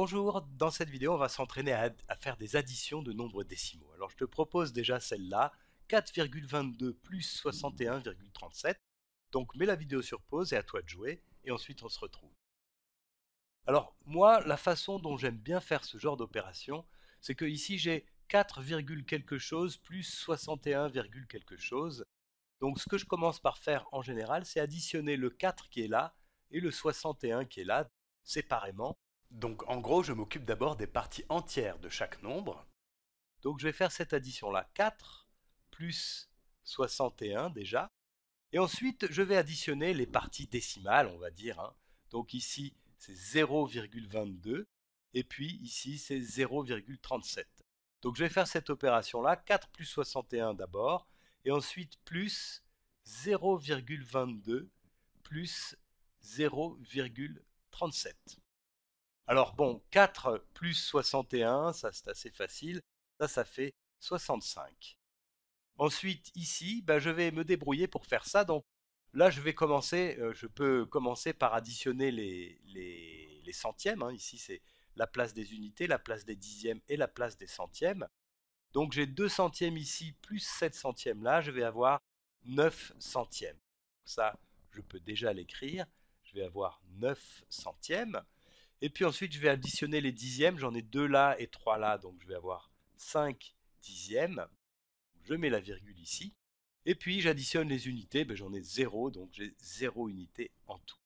Bonjour, dans cette vidéo on va s'entraîner à, faire des additions de nombres décimaux. Alors je te propose déjà celle-là, 4,22 plus 61,37. Donc mets la vidéo sur pause et à toi de jouer, et ensuite on se retrouve. Alors moi, la façon dont j'aime bien faire ce genre d'opération, c'est que ici j'ai 4, quelque chose plus 61, quelque chose. Donc ce que je commence par faire en général, c'est additionner le 4 qui est là et le 61 qui est là séparément donc en gros, je m'occupe d'abord des parties entières de chaque nombre. Donc je vais faire cette addition-là. 4 plus 61 déjà. Et ensuite, je vais additionner les parties décimales, on va dire. Hein. Donc ici, c'est 0,22. Et puis ici, c'est 0,37. Donc je vais faire cette opération-là. 4 plus 61 d'abord. Et ensuite, plus 0,22 plus 0,37. Alors bon, 4 plus 61, ça c'est assez facile, ça ça fait 65. Ensuite ici, bah, je vais me débrouiller pour faire ça, donc là je vais commencer, euh, je peux commencer par additionner les, centièmes, hein. ici c'est la place des unités, la place des dixièmes et la place des centièmes. Donc j'ai 2 centièmes ici plus 7 centièmes là, je vais avoir 9 centièmes. Ça, je peux déjà l'écrire, je vais avoir 9 centièmes. Et puis ensuite, je vais additionner les dixièmes. J'en ai deux là et trois là, donc je vais avoir 5 dixièmes. Je mets la virgule ici. Et puis j'additionne les unités, ben, j'en ai 0, donc j'ai 0 unité en tout.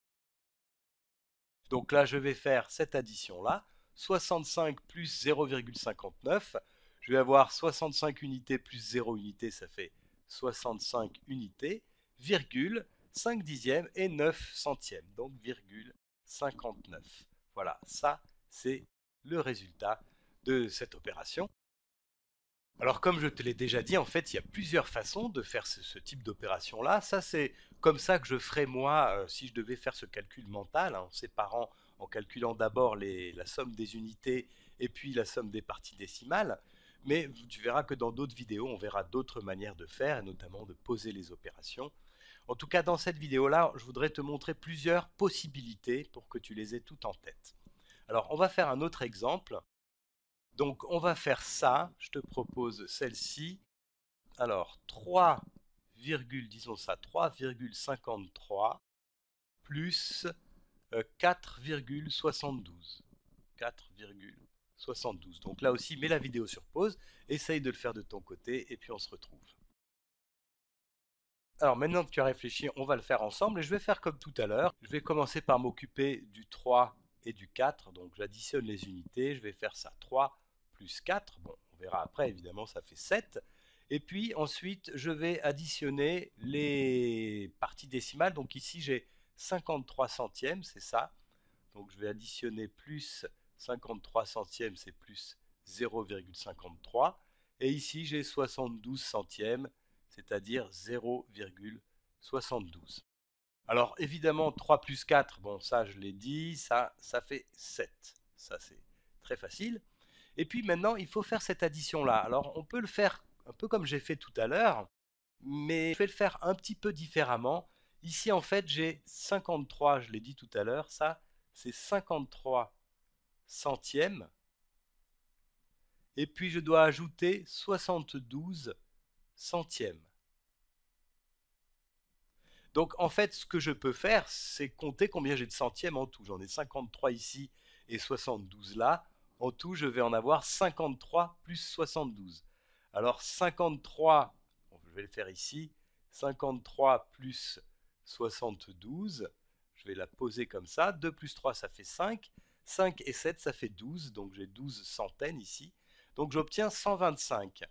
Donc là, je vais faire cette addition-là. 65 plus 0,59. Je vais avoir 65 unités plus 0 unités, ça fait 65 unités, virgule 5 dixièmes et 9 centièmes, donc virgule 59. Voilà, ça c'est le résultat de cette opération. Alors comme je te l'ai déjà dit, en fait, il y a plusieurs façons de faire ce, type d'opération-là. Ça, c'est comme ça que je ferais moi euh, si je devais faire ce calcul mental, hein, en séparant, en calculant d'abord la somme des unités et puis la somme des parties décimales. Mais tu verras que dans d'autres vidéos, on verra d'autres manières de faire, et notamment de poser les opérations. En tout cas, dans cette vidéo-là, je voudrais te montrer plusieurs possibilités pour que tu les aies toutes en tête. Alors, on va faire un autre exemple. Donc, on va faire ça. Je te propose celle-ci. Alors, disons ça, 3,53 plus 4,72. Euh, 4,72. Donc là aussi, mets la vidéo sur pause, essaye de le faire de ton côté, et puis on se retrouve. Alors maintenant que tu as réfléchi, on va le faire ensemble et je vais faire comme tout à l'heure. Je vais commencer par m'occuper du 3 et du 4, donc j'additionne les unités, je vais faire ça 3 plus 4, bon on verra après évidemment ça fait 7, et puis ensuite je vais additionner les parties décimales, donc ici j'ai 53 centièmes, c'est ça, donc je vais additionner plus 53 centièmes, c'est plus 0,53, et ici j'ai 72 centièmes, c'est-à-dire 0,72. Alors évidemment, 3 plus 4, bon ça je l'ai dit, ça, ça fait 7. Ça c'est très facile. Et puis maintenant, il faut faire cette addition-là. Alors on peut le faire un peu comme j'ai fait tout à l'heure, mais je vais le faire un petit peu différemment. Ici en fait, j'ai 53, je l'ai dit tout à l'heure, ça c'est 53 centièmes. Et puis je dois ajouter 72 centième. Donc en fait, ce que je peux faire, c'est compter combien j'ai de centièmes en tout. J'en ai 53 ici et 72 là. En tout, je vais en avoir 53 plus 72. Alors 53, je vais le faire ici, 53 plus 72, je vais la poser comme ça, 2 plus 3 ça fait 5, 5 et 7 ça fait 12, donc j'ai 12 centaines ici, donc j'obtiens 125.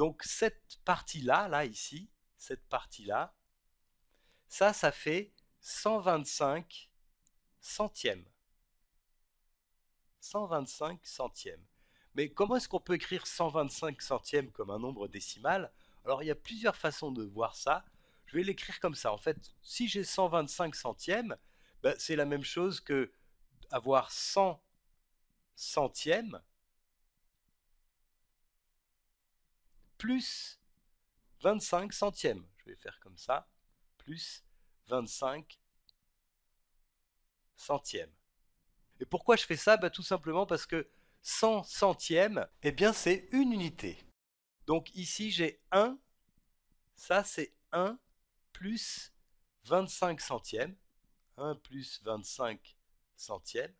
Donc cette partie-là, là ici, cette partie-là, ça, ça fait 125 centièmes. 125 centièmes. Mais comment est-ce qu'on peut écrire 125 centièmes comme un nombre décimal Alors il y a plusieurs façons de voir ça. Je vais l'écrire comme ça. En fait, si j'ai 125 centièmes, ben, c'est la même chose que avoir 100 centièmes plus 25 centièmes. Je vais faire comme ça, plus 25 centièmes. Et pourquoi je fais ça bah, Tout simplement parce que 100 centièmes, eh bien c'est une unité. Donc ici j'ai 1, ça c'est 1 plus 25 centièmes. 1 plus 25 centièmes.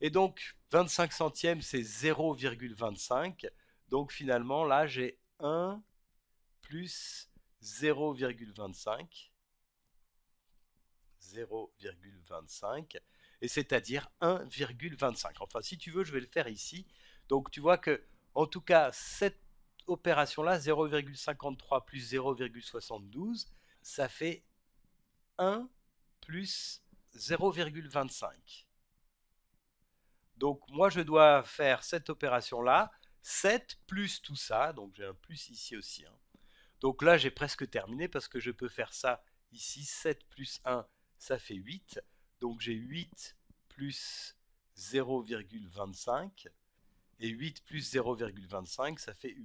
Et donc, 25 centièmes, c'est 0,25. Donc finalement, là, j'ai 1 plus 0,25. 0,25. Et c'est-à-dire 1,25. Enfin, si tu veux, je vais le faire ici. Donc tu vois que, en tout cas, cette opération-là, 0,53 plus 0,72, ça fait 1 plus 0,25. Donc moi, je dois faire cette opération-là, 7 plus tout ça, donc j'ai un plus ici aussi. Hein. Donc là, j'ai presque terminé parce que je peux faire ça ici, 7 plus 1, ça fait 8. Donc j'ai 8 plus 0,25. Et 8 plus 0,25, ça fait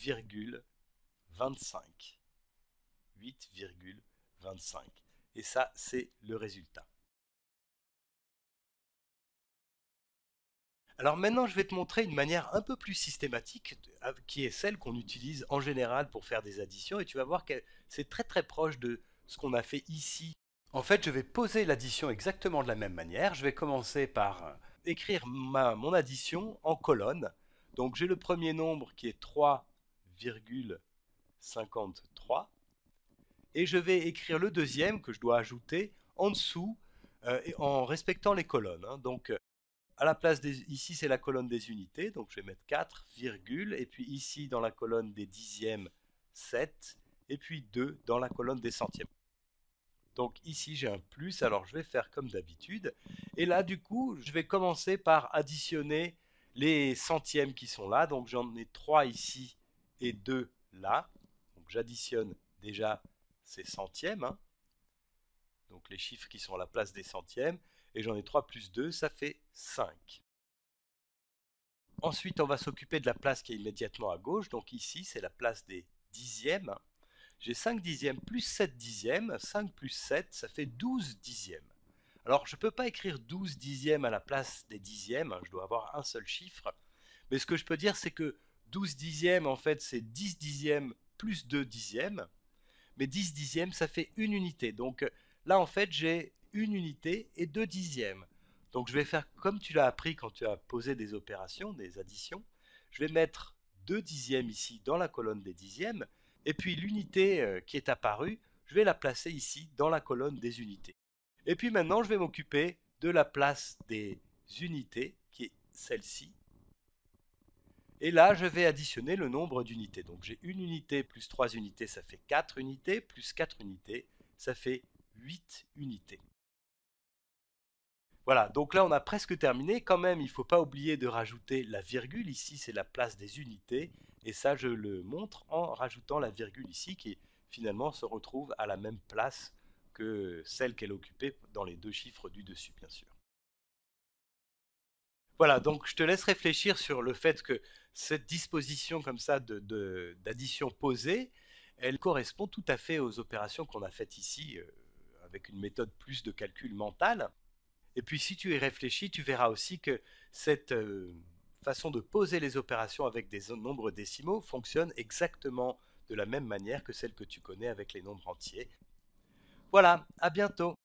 8,25. 8,25. Et ça, c'est le résultat. Alors maintenant, je vais te montrer une manière un peu plus systématique ah, qui est celle qu'on utilise en général pour faire des additions et tu vas voir que c'est très très proche de ce qu'on a fait ici. En fait, je vais poser l'addition exactement de la même manière. Je vais commencer par euh, écrire mon addition en colonne. Donc j'ai le premier nombre qui est 3,53 et je vais écrire le deuxième que je dois ajouter en dessous euh, en respectant les colonnes. Hein. Donc euh, à la place ici c'est la colonne des unités, donc je vais mettre 4, virgule, et puis ici dans la colonne des dixièmes, 7, et puis 2 dans la colonne des centièmes. Donc ici j'ai un plus, alors je vais faire comme d'habitude, et là du coup je vais commencer par additionner les centièmes qui sont là, donc j'en ai 3 ici et 2 là, donc j'additionne déjà ces centièmes, hein. donc les chiffres qui sont à la place des centièmes, et j'en ai 3 plus 2, ça fait 5. Ensuite, on va s'occuper de la place qui est immédiatement à gauche. Donc ici, c'est la place des dixièmes. J'ai 5 dixièmes plus 7 dixièmes. 5 plus 7, ça fait 12 dixièmes. Alors, je ne peux pas écrire 12 dixièmes à la place des dixièmes. Hein, je dois avoir un seul chiffre. Mais ce que je peux dire, c'est que 12 dixièmes, en fait, c'est 10 dixièmes plus 2 dixièmes. Mais 10 dixièmes, ça fait une unité. Donc là, en fait, j'ai une unité et deux dixièmes. Donc je vais faire comme tu l'as appris quand tu as posé des opérations, des additions. Je vais mettre deux dixièmes ici dans la colonne des dixièmes. Et puis l'unité euh, qui est apparue, je vais la placer ici dans la colonne des unités. Et puis maintenant, je vais m'occuper de la place des unités, qui est celle-ci. Et là, je vais additionner le nombre d'unités. Donc j'ai une unité plus trois unités, ça fait quatre unités, plus quatre unités, ça fait huit unités. Voilà, donc là on a presque terminé. Quand même, il ne faut pas oublier de rajouter la virgule. Ici, c'est la place des unités. Et ça, je le montre en rajoutant la virgule ici, qui finalement se retrouve à la même place que celle qu'elle occupait dans les deux chiffres du dessus, bien sûr. Voilà, donc je te laisse réfléchir sur le fait que cette disposition comme ça d'addition posée, elle correspond tout à fait aux opérations qu'on a faites ici euh, avec une méthode plus de calcul mental. Et puis si tu y réfléchis, tu verras aussi que cette euh, façon de poser les opérations avec des nombres décimaux fonctionne exactement de la même manière que celle que tu connais avec les nombres entiers. Voilà, à bientôt